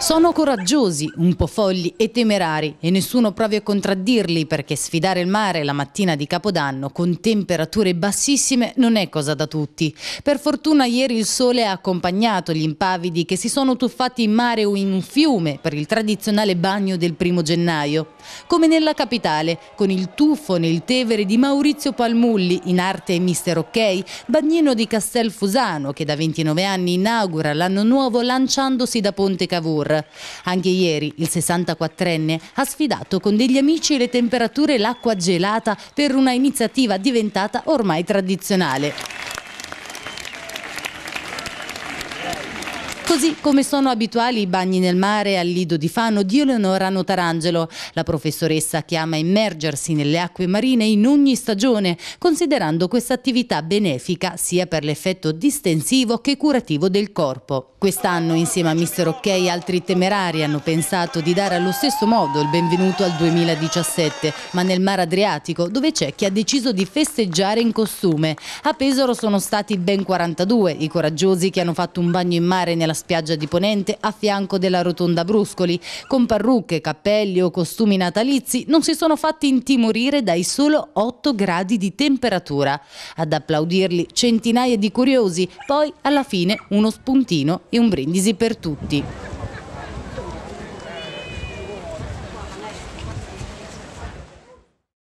Sono coraggiosi, un po' folli e temerari e nessuno provi a contraddirli perché sfidare il mare la mattina di Capodanno con temperature bassissime non è cosa da tutti. Per fortuna ieri il sole ha accompagnato gli impavidi che si sono tuffati in mare o in un fiume per il tradizionale bagno del primo gennaio. Come nella capitale, con il tuffo nel Tevere di Maurizio Palmulli, in arte Mister Ok, bagnino di Castelfusano che da 29 anni inaugura l'anno nuovo lanciandosi da Ponte Cavour Tour. Anche ieri il 64enne ha sfidato con degli amici le temperature e l'acqua gelata per una iniziativa diventata ormai tradizionale. Così come sono abituali i bagni nel mare al Lido di Fano di Eleonora Notarangelo, la professoressa che ama immergersi nelle acque marine in ogni stagione, considerando questa attività benefica sia per l'effetto distensivo che curativo del corpo. Quest'anno insieme a Mr. Ok e altri temerari hanno pensato di dare allo stesso modo il benvenuto al 2017, ma nel mare Adriatico, dove c'è chi ha deciso di festeggiare in costume. A Pesaro sono stati ben 42 i coraggiosi che hanno fatto un bagno in mare nella spiaggia di Ponente a fianco della rotonda Bruscoli. Con parrucche, cappelli o costumi natalizi non si sono fatti intimorire dai solo 8 gradi di temperatura. Ad applaudirli centinaia di curiosi, poi alla fine uno spuntino e un brindisi per tutti.